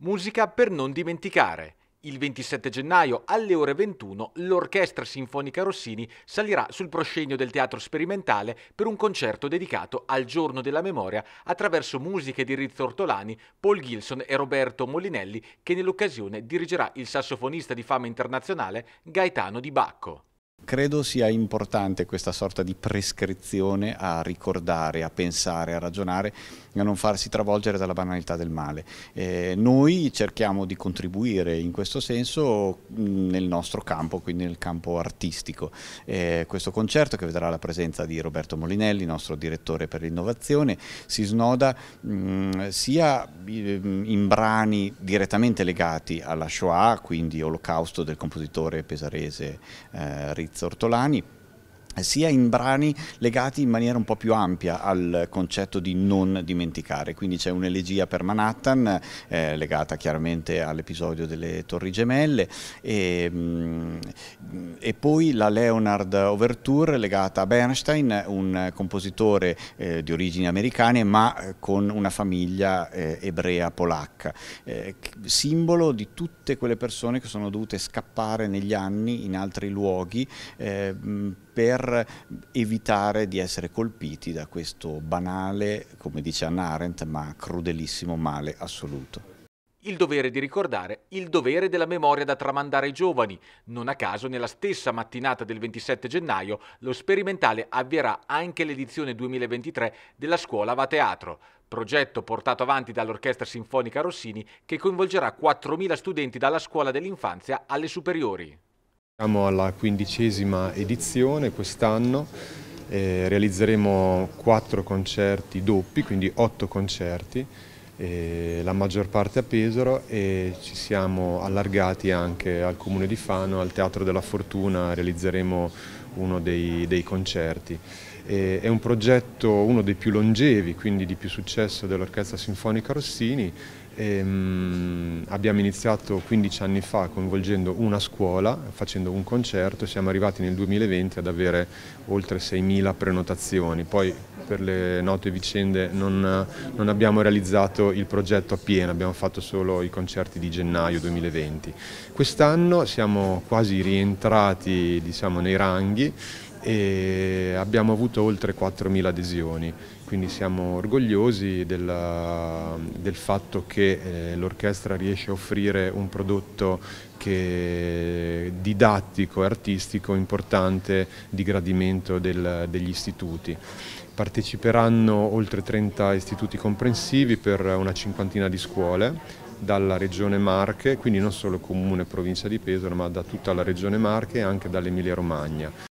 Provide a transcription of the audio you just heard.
Musica per non dimenticare. Il 27 gennaio alle ore 21 l'Orchestra Sinfonica Rossini salirà sul proscenio del Teatro Sperimentale per un concerto dedicato al Giorno della Memoria attraverso musiche di Rizzo Ortolani, Paul Gilson e Roberto Molinelli che nell'occasione dirigerà il sassofonista di fama internazionale Gaetano Di Bacco. Credo sia importante questa sorta di prescrizione a ricordare, a pensare, a ragionare, a non farsi travolgere dalla banalità del male. Eh, noi cerchiamo di contribuire in questo senso nel nostro campo, quindi nel campo artistico. Eh, questo concerto che vedrà la presenza di Roberto Molinelli, nostro direttore per l'innovazione, si snoda mh, sia in brani direttamente legati alla Shoah, quindi Olocausto del compositore pesarese eh, Fritz Ortolani sia in brani legati in maniera un po' più ampia al concetto di non dimenticare, quindi c'è un'elegia per Manhattan eh, legata chiaramente all'episodio delle Torri Gemelle e, mh, mm, e poi la Leonard Overture legata a Bernstein, un compositore eh, di origini americane ma eh, con una famiglia eh, ebrea polacca, eh, simbolo di tutte quelle persone che sono dovute scappare negli anni in altri luoghi eh, per evitare di essere colpiti da questo banale, come dice Anna Arendt, ma crudelissimo male assoluto il dovere di ricordare, il dovere della memoria da tramandare ai giovani. Non a caso, nella stessa mattinata del 27 gennaio, lo sperimentale avvierà anche l'edizione 2023 della scuola Va Teatro progetto portato avanti dall'Orchestra Sinfonica Rossini che coinvolgerà 4.000 studenti dalla scuola dell'infanzia alle superiori. Siamo alla quindicesima edizione quest'anno, eh, realizzeremo quattro concerti doppi, quindi otto concerti la maggior parte a Pesaro e ci siamo allargati anche al comune di Fano, al Teatro della Fortuna realizzeremo uno dei, dei concerti. E, è un progetto uno dei più longevi, quindi di più successo dell'Orchestra Sinfonica Rossini. E, ehm, abbiamo iniziato 15 anni fa coinvolgendo una scuola, facendo un concerto, siamo arrivati nel 2020 ad avere oltre 6.000 prenotazioni, poi per le note vicende non, non abbiamo realizzato il progetto appieno, abbiamo fatto solo i concerti di gennaio 2020. Quest'anno siamo quasi rientrati diciamo, nei ranghi, e abbiamo avuto oltre 4.000 adesioni, quindi siamo orgogliosi della, del fatto che eh, l'orchestra riesce a offrire un prodotto che didattico e artistico importante di gradimento del, degli istituti. Parteciperanno oltre 30 istituti comprensivi per una cinquantina di scuole dalla regione Marche, quindi non solo comune e provincia di Pesaro, ma da tutta la regione Marche e anche dall'Emilia Romagna.